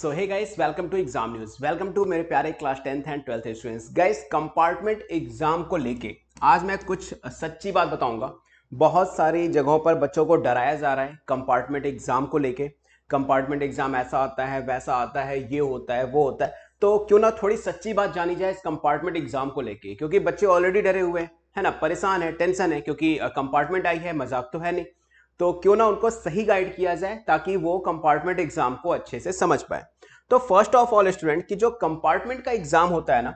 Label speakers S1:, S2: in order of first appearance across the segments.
S1: so hey guys welcome to exam news welcome to मेरे प्यारे class tenth and twelfth students guys compartment exam को लेके आज मैं कुछ सच्ची बात बताऊंगा बहुत सारी जगहों पर बच्चों को डराया जा रहा है कंपार्टमेंट एग्जाम को लेके कंपार्टमेंट एग्जाम ऐसा आता है वैसा आता है ये होता है वो होता है तो क्यों ना थोड़ी सच्ची बात जानी जाए इस कंपार्टमेंट एग्जाम को लेके क्योंकि बच्चे ऑलरेडी डरे हुए हैं है ना परेशान है टेंशन है क्योंकि कंपार्टमेंट आई है मजाक तो है नहीं तो क्यों ना उनको सही गाइड किया जाए ताकि वो कंपार्टमेंट एग्जाम को अच्छे से समझ पाए तो फर्स्ट ऑफ ऑल स्टूडेंट की जो कंपार्टमेंट का एग्जाम होता है ना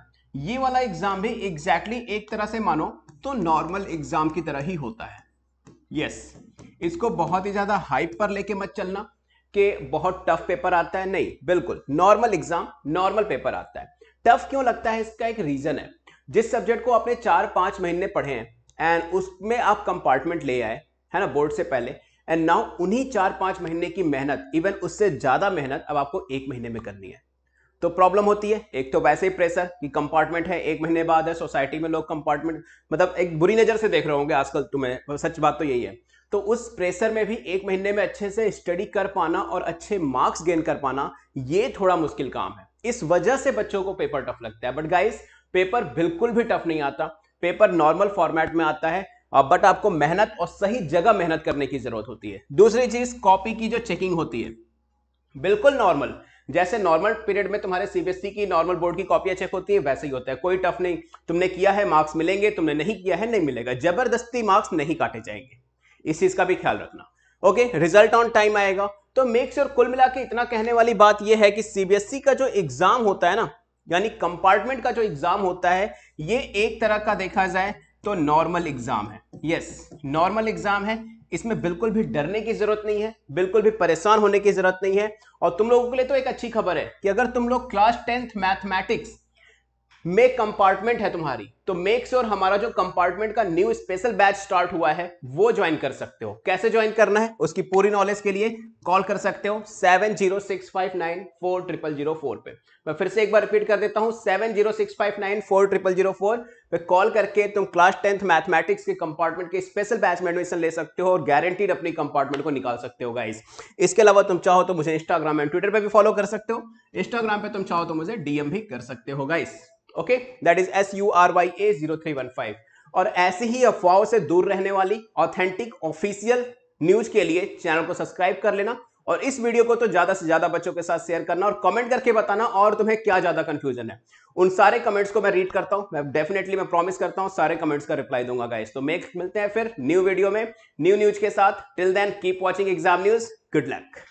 S1: ये वाला एग्जाम भी एग्जैक्टली exactly एक तरह से मानो तो नॉर्मल एग्जाम की तरह ही होता है यस yes, इसको बहुत ही ज्यादा हाइप पर लेके मत चलना कि बहुत टफ पेपर आता है नहीं बिल्कुल नॉर्मल एग्जाम नॉर्मल पेपर आता है टफ क्यों लगता है इसका एक रीजन है जिस सब्जेक्ट को आपने चार पांच महीने पढ़े हैं एंड उसमें आप कंपार्टमेंट ले आए है ना बोर्ड से पहले एंड नाउ उन्हीं चार पांच महीने की मेहनत इवन उससे ज्यादा मेहनत अब आपको एक महीने में करनी है तो प्रॉब्लम होती है एक तो वैसे ही प्रेशर कि कंपार्टमेंट है एक महीने बाद है सोसाइटी में लोग कंपार्टमेंट मतलब एक बुरी नजर से देख रहे होंगे आजकल तुम्हें सच बात तो यही है तो उस प्रेशर में भी एक महीने में अच्छे से स्टडी कर पाना और अच्छे मार्क्स गेन कर पाना ये थोड़ा मुश्किल काम है इस वजह से बच्चों को पेपर टफ लगता है बट गाइस पेपर बिल्कुल भी टफ नहीं आता पेपर नॉर्मल फॉर्मेट में आता है बट आपको मेहनत और सही जगह मेहनत करने की जरूरत होती है दूसरी चीज कॉपी की जो चेकिंग होती है बिल्कुल नॉर्मल जैसे नॉर्मल पीरियड में तुम्हारे सीबीएसई e की नॉर्मल बोर्ड की कॉपियां चेक होती है वैसे ही होता है कोई टफ नहीं तुमने किया है मार्क्स मिलेंगे तुमने नहीं किया है नहीं मिलेगा जबरदस्ती मार्क्स नहीं काटे जाएंगे इस चीज का भी ख्याल रखना ओके रिजल्ट ऑन टाइम आएगा तो मेक श्योर sure, कुल मिला के इतना कहने वाली बात यह है कि सीबीएसई e का जो एग्जाम होता है ना यानी कंपार्टमेंट का जो एग्जाम होता है ये एक तरह का देखा जाए तो नॉर्मल एग्जाम है यस नॉर्मल एग्जाम है इसमें बिल्कुल भी डरने की जरूरत नहीं है बिल्कुल भी परेशान होने की जरूरत नहीं है और तुम लोगों के लिए तो एक अच्छी खबर है कि अगर तुम लोग क्लास टेंथ मैथमेटिक्स मेक कंपार्टमेंट है तुम्हारी तो मेक श्योर sure हमारा जो कंपार्टमेंट का न्यू स्पेशल बैच स्टार्ट हुआ है वो ज्वाइन कर सकते हो कैसे ज्वाइन करना है उसकी पूरी नॉलेज के लिए कॉल कर सकते हो seven zero six five nine four triple zero four पे मैं फिर से एक बार रिपीट कर देता हूं seven zero six five nine four triple zero four पे कॉल करके तुम क्लास टेंथ मैथमेटिक्स के कंपार्टमेंट के स्पेशल बैच में एडमिशन ले सकते हो और गारंटीड अपनी कंपार्टमेंट को निकाल सकते हो गाइस इसके अलावा तुम चाहो तो मुझे इंस्टाग्राम एंड ट्विटर पर भी फॉलो कर सकते हो इंस्टाग्राम पर तुम चाहो तो मुझे डीएम भी कर सकते हो guys okay that is S U R Y A zero three one five और ऐसी ही अफवाहों से दूर रहने वाली ऑथेंटिक ऑफिशियल न्यूज के लिए चैनल को सब्सक्राइब कर लेना और इस वीडियो को तो ज्यादा से ज्यादा बच्चों के साथ शेयर करना और कमेंट करके बताना और तुम्हें क्या ज्यादा कंफ्यूजन है उन सारे कमेंट्स को मैं रीड करता हूं मैं डेफिनेटली मैं प्रॉमिस करता हूं सारे कमेंट्स का रिप्लाई दूंगा गाइस तो मेक मिलते हैं फिर न्यू वीडियो में न्यू न्यूज के साथ till then keep watching exam news good luck